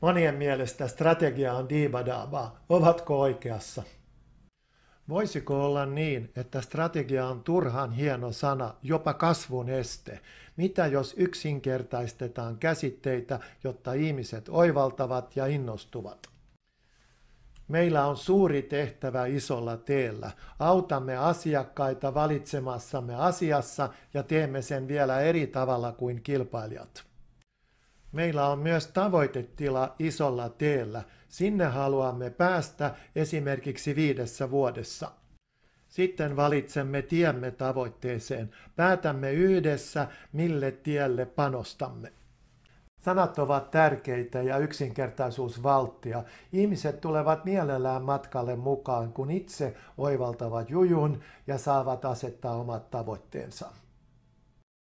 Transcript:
Monien mielestä strategia on diibadaaba. Ovatko oikeassa? Voisiko olla niin, että strategia on turhan hieno sana, jopa kasvun este? Mitä jos yksinkertaistetaan käsitteitä, jotta ihmiset oivaltavat ja innostuvat? Meillä on suuri tehtävä isolla teellä. Autamme asiakkaita valitsemassamme asiassa ja teemme sen vielä eri tavalla kuin kilpailijat. Meillä on myös tavoitetila isolla teellä. Sinne haluamme päästä esimerkiksi viidessä vuodessa. Sitten valitsemme tiemme tavoitteeseen. Päätämme yhdessä, mille tielle panostamme. Sanat ovat tärkeitä ja yksinkertaisuus valttia. Ihmiset tulevat mielellään matkalle mukaan, kun itse oivaltavat jujun ja saavat asettaa omat tavoitteensa.